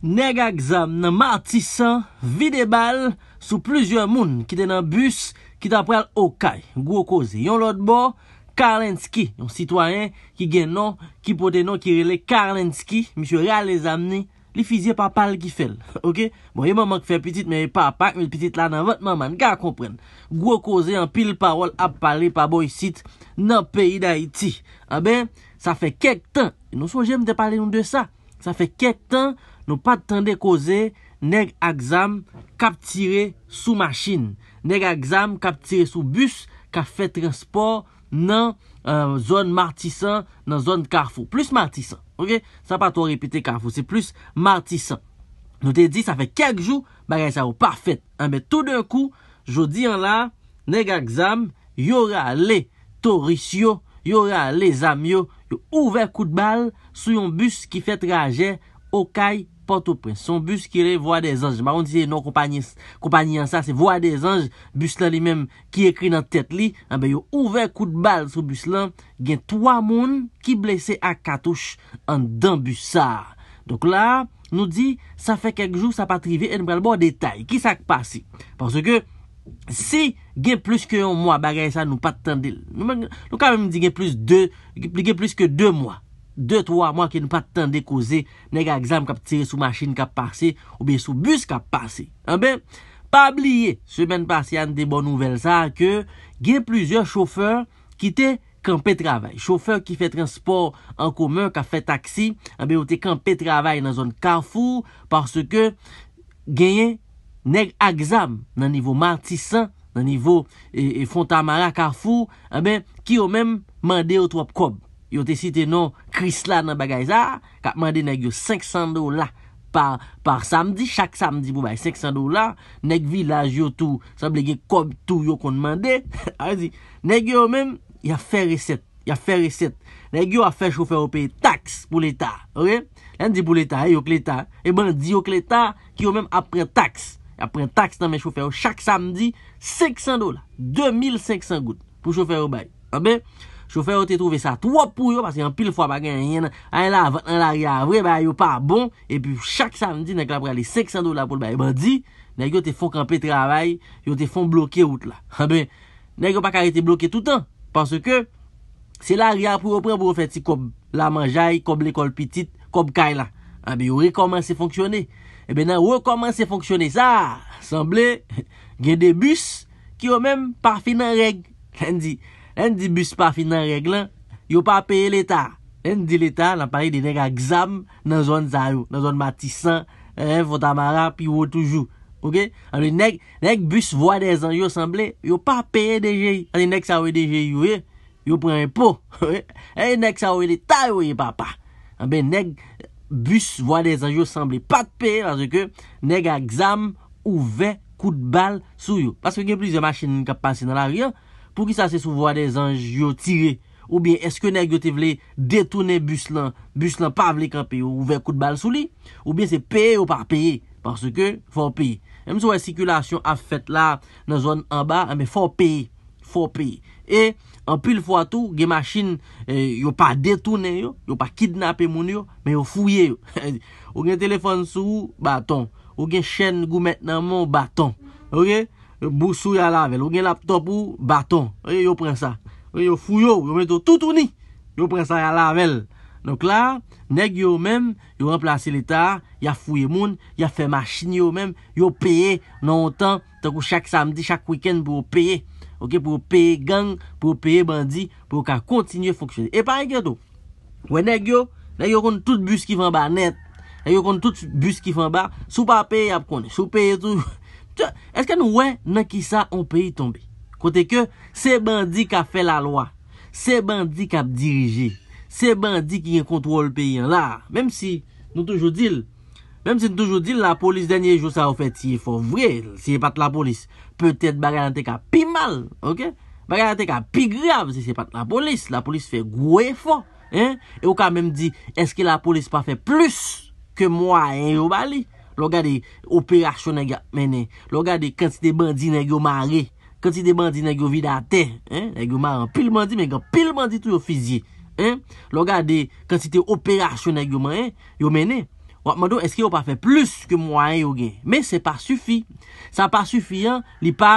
Neg a gzam nan martisan vide bal sou plujer moun ki te nan bus ki ta prel okay. Gwo koze. Yon lot bo Karlenski. Yon sitwayen ki gen nan, ki pote nan, ki rele Karlenski. Mishwe reale zamne li fizye pa pal ki fel. Ok? Bon, yon man mank fe pitit men yon pa pak men pitit la nan vat man man. Gwa kompren. Gwo koze an pil parol ap pale pa bo yisit nan peyi da iti. A ah ben, sa fe kek tan. Yon e so jem te pale nou de sa. Sa fe kek tan Nou pat tande koze neg aksam kap tire sou machin. Neg aksam kap tire sou bus kap fet transport nan euh, zon Martisan, nan zon Carrefour. Plus Martisan, ok? Sa pa to repite Carrefour, se plus Martisan. Nou te di, sa fe kek jou, bagay sa ou parfet. Anbe ah, tout d'un kou, jodi an la, neg aksam, yora le toris yo, yora le zam yo, yo ouver kout bal sou yon bus ki fet reage okay. Son bus ki re voa de zanj. Ma on diye nou kompanyan sa se voa de zanj. Bus lan li menm ki ekri nan tet li. An be yo ouve kou de bal sou bus lan. Gen 3 moun ki blese ak katouche an dan bus sa. Donk la nou di sa fe kek jou sa pa trive en brel bo detay. Ki sa k pasi? Pansou ke si gen plus ke 1 moun bagay sa nou pat tendil. Nou kamen di gen plus 2 moun. 2-3 mwa ki nou pat tan de koze neg aksam kap tire sou machin kap pase ou bi sou bus kap pase. Eh anbe, pa bliye, semen pasyan de bon nouvel sa ke gen plizye chofer ki te kampe travay. Chafer ki fe transport an koumen, ka fe taksi, anbe ou te kampe travay nan zon Karfou parce ke gen neg aksam nan nivou Martisan, nan nivou eh, eh, Fontamara-Karfou, anbe, ki yo men mande yo trop koum. yo te site nan Krisla nan bagay za, kap mande neg yo 500 do la par samdi, chak samdi pou bay 500 do la, neg vilaj yo tou, sab lege kob tou yo kon mande, neg yo men, ya fe reset, ya fe reset, neg yo a fe chofer ou pe tax pou l'Etat, ok, len di pou l'Etat, yo k l'Etat, e ban di yo k l'Etat, ki yo men apre tax, apre tax nan men chofer ou, chak samdi, 500 do la, 2500 gout, pou chofer ou bay, apre, Choufer bon. yo te trouve sa 3 pou yo, parce yon pil fwa bagen yon yon, an la avan, an la ria avre, ba yo pa bon, epi chak samdi, nèk la prale 500 do la pou, ba yo ba di, nèk yo te fon kampe travay, yo te fon blokye out la. Ha ben, nèk yo pa kare te blokye toutan, parce ke, se la ria pou yo pran pou yo feti, kob la manjay, kob le kol pitit, kob kailan. Ha ben, yo re komanse fonksyone. E eh ben, nan yo re komanse fonksyone, sa, sanble, gen de bus, ki yo men parfi nan reg, kan di En di bus pa fin nan reglan, yo pa peye l'Etat. En di l'Etat, la pari de nek a gzam nan zon zayou, nan zon matisan, e, eh, fotamara, pi yo toujou. Ok? An de nek, nek bus vwa de zan, yo sanble, yo pa peye DJI. An de nek sa wè DJI, yo e, yo pren impo. E, nek sa wè l'Etat, yo e, papa. An be, nek bus vwa de zan, yo sanble, pa peye, an de nek a gzam, ouve, kout bal sou yo. Paswe gen plize machin nan kapansi nan la riyan, Pou ki sa se souvwa de zanj yo tire, ou bien eske negyote vle detounen bus lan, bus lan pa vle kanpe yo ouve kout bal sou li, ou bien se peye ou pa peye, parce ke fò peye. Em souwe sikulasyon af fet la nan zon anba, ame fò peye, fò peye. E, anpil fwa tou, gen masin eh, yo pa detounen yo, yo pa kidnapen moun yo, men yo fouye yo. Ou gen telefon sou, baton. Ou gen chen gou met nan moun, baton. Yo bousou ya lavel, yo gen lap top ou baton, yo pren sa. Yo fuyo, yo men to toutouni, yo pren sa ya lavel. Nouk la, neg yo men, yo remplase l'Etat, ya fuyen moun, ya fe machini yo men, yo peye nan wotan, tenkou chak samdi, chak wikend pou yo peye. Ok, pou yo peye gang, pou yo peye bandi, pou yo ka kontinye foksyon. E pare kato, we neg yo, neg yo kon tout bus ki fan ba net, neg yo kon tout bus ki fan ba, sou pa peye ap kon, sou peye tou foksyon. Eske nou wè nan ki sa ou pe yi tombe? Kote ke se bandi ka fe la loa, se bandi ka dirije, se bandi ki yon kontrol pe yon la. Mem si nou toujou dil, la polis denye jou sa ou fet si yon fò vre, si yon pat la polis. Petèd bagalante ka pi mal, bagalante ka pi grav si yon pat la polis. La polis fe gwe fò. E ou ka mem di, eske la polis pa fe plus ke mwa en yon bali? Lo ga de operasyon nan gen menen Lo ga de kantite bandi nan gen man re Kantite bandi nan gen vide a ten Nan gen man an pil mandi men gen pil mandi tout yo fizye Lo ga de kantite operasyon nan gen man en Yo menen Ou akman do eske yo pa fe plus ke mwa en yo gen Men se pa sufi Sa pa sufi an Li pa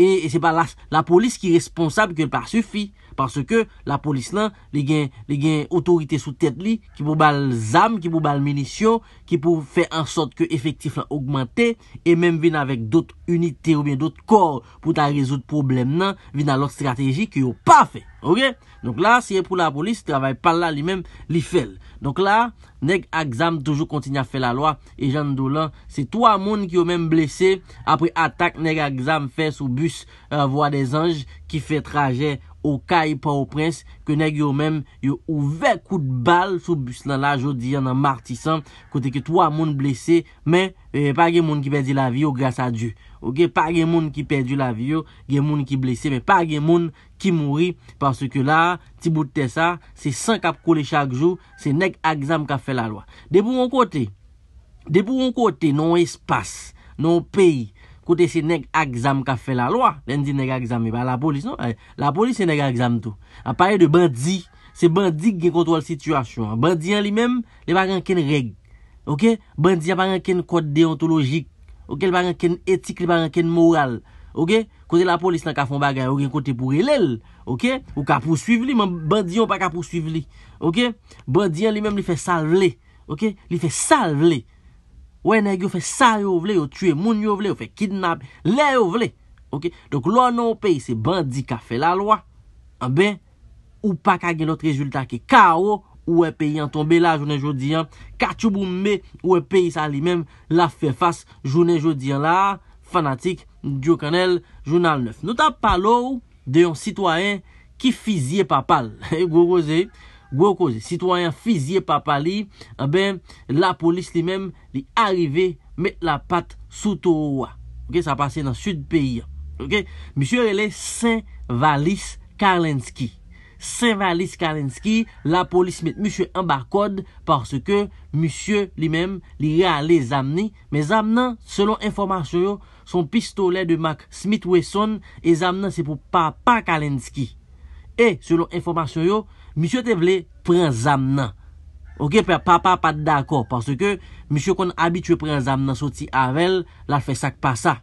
E, e se pa la polis ki responsable ke pa sufi Parse ke la polis lan Li gen otorite sou tete li Ki pou bal zam, ki pou bal menisyon Ki pou fe ansot ke efektif lan Augmente, e menm vin avek Dot unité ou bien dot kor Po ta rezout problem nan Vin alot strategi ki yo pa fe Ok, donk la siye pou la polis Travay pal la li menm li fel Donk la, neg aksam toujou kontin ya fe la loa E jan do lan, se to a moun Ki yo menm blese, apri atak Neg aksam fe sou bus euh, Voa de zanj ki fe trajei Ou ka e pa ou prens ke neg yo men yo ouve kout bal sou bus nan la jodi an an martisan kote ke 3 moun blese men eh, pa gen moun ki perdi la vi yo grasa dju. Ou gen pa gen moun ki perdi la vi yo, gen moun ki blese men pa gen moun ki mouri. Parce ke la, ti bout te sa, se 5 ap kole chak jou, se neg aksam ka fe la lwa. De pou moun kote, de pou moun kote nan espas, nan peyi. Kote se neg aksam ka fe la lwa, den di neg aksam e ba la polis nou. Eh, la polis se neg aksam tou. A pare de bandi, se bandi gen kontrol situasyon. Bandi an li men, li bagan ken reg. Ok, bandi an bagan ken kote deontologik. Ok, li bagan ken etik, li bagan ken moral. Ok, kote la polis nan ka fon bagay, li bagan kote pou relel. Ok, ou ka pousuiv li, man bandi an pa ka pousuiv li. Ok, bandi an li men li fe salve li. Ok, li fe salve li. Ou e negyo fè sa yo vle, ou tue moun yo vle, ou fè kidnap, le yo vle. Ok, donk lò nan ou peyi se bandika fè la lwa, an ben, ou pa kage not rezultat ke. Ka ou, ou e peyi an tombe la jounen jodi an, ka chou boum me, ou e peyi sa li menm la fè fass jounen jodi an la, fanatik, diyo kanel, jounal 9. Nou ta palou de yon sitwayen ki fizye pa pal, e gwo goze, Gwe okose. Citoyen fizye papa li. Eh ben la polis li mem li arive met la pat sou towa. Ok. Sa pase nan sud peyi. Ok. Misyur ele Saint Valis Kalenski. Saint Valis Kalenski. La polis met misyur en bakod. Parce ke misyur li mem li reale zamni. Me zamnan selon informasyon yo. Son pistolet de Mac Smith Wesson. E zamnan se pou papa Kalenski. E selon informasyon yo. Misyo te vle pren zam nan. Ok, pa papa pat d'akor. Paske misyo kon abit yo pren zam nan soti avel, la fe sak pa sa.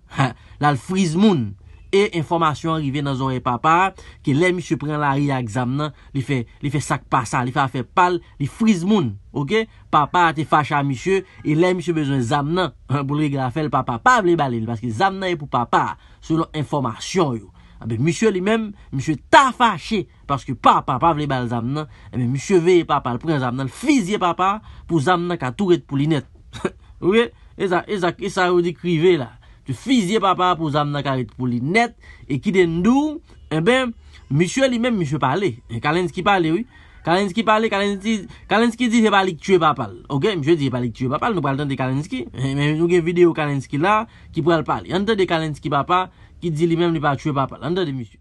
La friz moun. E informasyon rive nan zore papa, ke le misyo pren la riak zam nan, li fe sak pa sa. Li fe pal, li friz moun. Ok, papa te fachan misyo, e le misyo bezwen zam nan. Bol rege la fel papa, pa vle balen. Paske zam nan e pou papa, selon informasyon yo. Mishwe li men, mishwe ta fache, paske papa pa vle bal zamna, eh mishwe veye papa, pren zamna, fizye papa, pou zamna ka touret pou li net. Ouwe, e sa, e sa, e sa, e sa re di krive la, tu fizye papa pou zamna ka ret pou li net, e ki den nou, e eh ben, mishwe li men, mishwe pale, kalenski pale, ouwe, kalenski pale, kalenski, kalenski di de palik tue papal, ouwe, mishwe di de palik tue papal, nou pral ton de kalenski, eh, nou gen videyo kalenski la, ki pral pale, an ton de kalenski papa, ki dili menm li pa tchwe papa la, an do di misyo?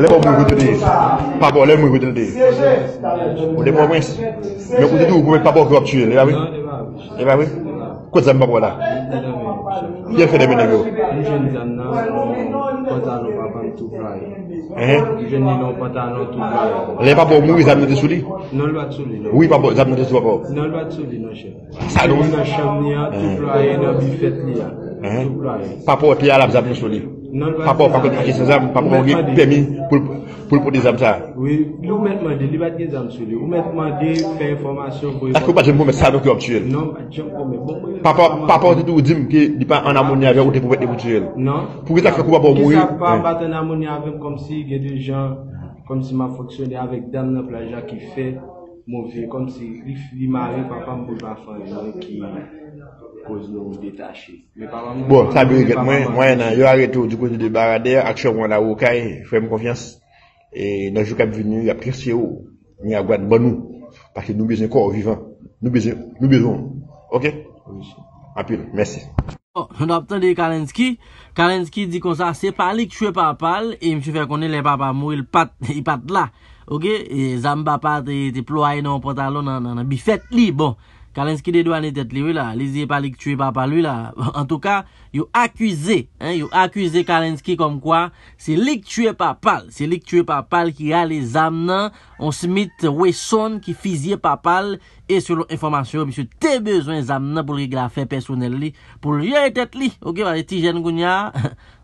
Le bo mwen koutou di? Papa, le mwen koutou di? Le bo mwen? Me koutou di ou mwen papa ou kou ap tchwe? Le ba e we? Kwa zan mwen papa ou la? Ye fè demen e gyo? Mwen jen li zan nan, pata nan papa ou toubrai. Mwen jen li nan pata nan toubrai. Le papa ou mwen zan mwen disouli? Non lwa tchouli. Non. non lwa tchouli non, nan chè. Sè mwen nan chèm ni a, toubrai e nan bifèt ni a. Hè, pa pa wè pè a la vzap nè soli, pa pa wè pa kèdè akè se zèm, pa pa wè gè pèmi pou l pou dè zèm sa. Oui, lè wè mè mè dè, lè wè mè dè zèm soli, wè mè mè dè fè informasyon pou yon. Akè wè pa dèm pou mè sa vè kè optuèl. Non, pa dèm pou mè. Pa pa, pa pa wè dè dè ou dèm ki di pa an amoun ya vè ou te pou wè te optuèl. Non. Pou wè zè kè kè kè wè pa wè. Ki sa pa bat an amoun ya vèm kom si gè dè jan, kom si man foksy mauvais, comme si il mari, papa ne peut pas faire qui cause nous détacher. Bon, ça veut dire moi, moi, non, je arrête du côté de Baradère, actuellement là, ok, fais-moi confiance. Et dans le jour qui est venu, il y a pression, haut, il y a de bon nous. Parce que nous besoin corps vivant. Nous besoin, nous besoin. Ok? Oui. En pile, merci. Bon, doptan de Kalenski, Kalenski di kon sa, se palik tue papal, e msi fe konen le papa mou, il pat la, ok, zanm papal te plouay nan potalo nan bifet li, bon, Kalenski de dou ane tet li ou la, li zi palik tue papal ou la, en tou ka, yo akwize, yo akwize Kalenski kom kwa, se lik tue papal, se lik tue papal ki a le zanm nan, on se mit we son ki fizye papal, E selon informasyon, misyo te bezwen zam nan pou li grafe personel li. Pou li yoye tet li, ouke wale ti jen kou nyar.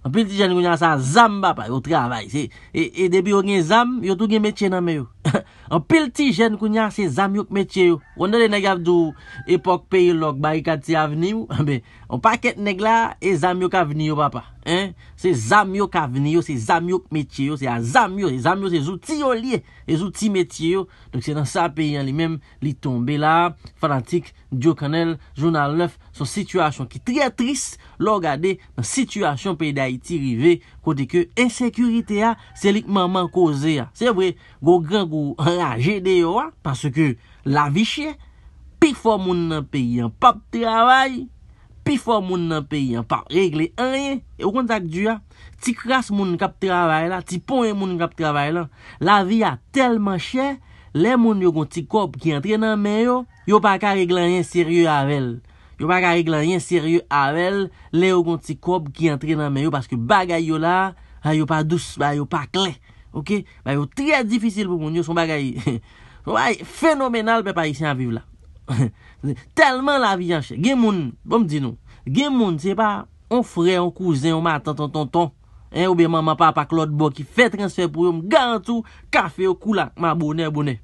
Anpil ti jen kou nyar san zam ba pa yo travay. E debi ou gen zam, yo tou gen metye nan me yo. Anpil ti jen kou nyar se zam yok metye yo. Wandele negyav dou epok peyi lok bayi kati aveni yo. Anpil ti jen kou nyar se zam yok aveni yo. Se zamyok avni yo, se zamyok metye yo Se a zamyok, se zamyok se zouti yo liye Se zouti metye yo Donk se nan sa peyi an li menm li tombe la Fanatik, Diokanel, Jounal 9 Son situasyon ki tre tris Lo gade nan situasyon peyi da iti rive Kote ke insekurite ya Se lik maman koze ya Se bre, go gran go enraje de yo Paske la vichye Pifo moun nan peyi an Pap travay Pi fwa moun nan peyi an, pa regle an ye, yo e kon tak du ya, ti kras moun kap travay la, ti ponye moun kap travay la, la vi a telman chè, le moun yo kon ti kob ki entre nan men yo, yo pa ka regle an ye seryou avèl. Yo pa ka regle an ye seryou avèl, le yo kon ti kob ki entre nan men yo, paske bagay yo la, a yo pa douce, a yo pa kle, ok? A yo triyè difisil pou kon yo, son bagay fenomenal pe parisyen aviv la. Telman la vi janche, gen moun, bom di nou, gen moun, se pa, on fre, on kouzen, on matan, ton, ton, ton, en eh, ou be mama, papa, klot, bok, ki fe transfer pou yon, gantou, kafe, ou kulak, ma bonè, bonè.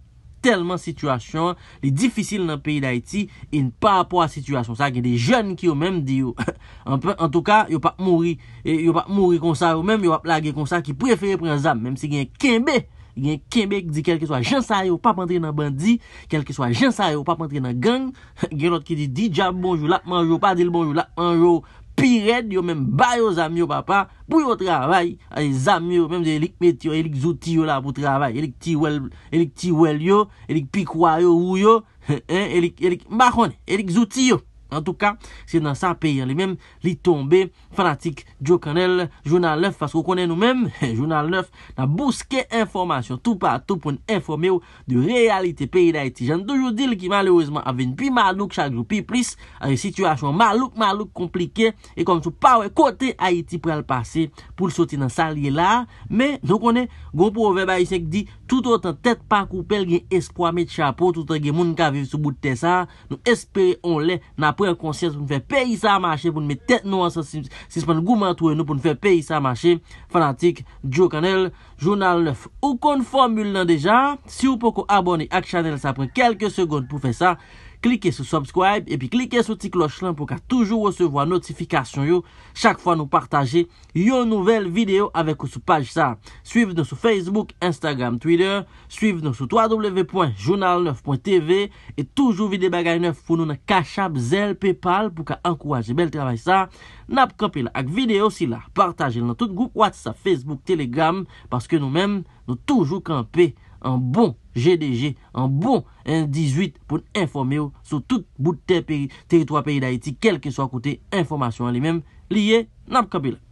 Telman situasyon, li difisil nan peyi da iti, in pa apwa situasyon, sa gen de jen ki yo menm di yo. En tou ka, yo pa mouri, eh, yo pa mouri konsa, ou menm yo ap la gen konsa ki preferi pren zam, menm si gen kenbe. Gen Kembek di kelke swa jensa yo Pa pantre nan bandi Kelke swa jensa yo Pa pantre nan gang Gen lot ki di di Djam bonjou Lakmanjou Padil bonjou Lakmanjou Pired yo menm Bayo zamyo papa Pou yo travay Ay zamyo Menm di elik metyo Elik zoutiyo la pou travay Elik tiwel Elik tiwel yo Elik pikwa yo Ou yo Elik Elik zoutiyo En tou ka, se nan sa peyi an li mem Li tombe, fanatik Djokanel, Jounal 9, faskou konen nou men Jounal 9, nan bouske Informasyon, tou patou pou nou informe ou De realite peyi da Haiti Jan doujou di li ki malouzman aven Pi malouk, chaglou, pi plis, ay situasyon Malouk, malouk, komplike, e kom sou Pawe kote Haiti pou el pase Poul soti nan salye la, men Nou konen, goun pou ou veba yisek di Toutotan tet pakou pel gen eskwa Met chapeau, toutotan gen moun ka viv sou bout te sa Nou espere on le nan Pren konsyans pou nou fè pay sa mache, pou nou mè tèt nou an sasim. Si se pen nou gouman tou en nou pou nou fè pay sa mache. Fanatik, Joe Kanel, Jounal Lef. Ou kon formule nan deja, si ou poko abone ak Chanel sa pren kelke segonde pou fè sa. Klike sou subscribe e pi klike sou ti kloch lan pou ka toujou wesevo a notifikasyon yo. Chak fwa nou partaje yo nouvel video avek ou sou page sa. Suiv nou sou Facebook, Instagram, Twitter. Suiv nou sou www.journal9.tv. E toujou vide bagay 9 foun nou nan kachab, zel, pepal pou ka ankouaje bel trabay sa. Nap kapil ak video si la. Partaje nan tout goup WhatsApp, Facebook, Telegram. Paske nou men nou toujou kampi. an bon GDG, an bon N18 pou informe yo sou tout bout ter peri, teritwa peri da Haiti, kel ke so akote, informasyon li men, liye, nab kabela.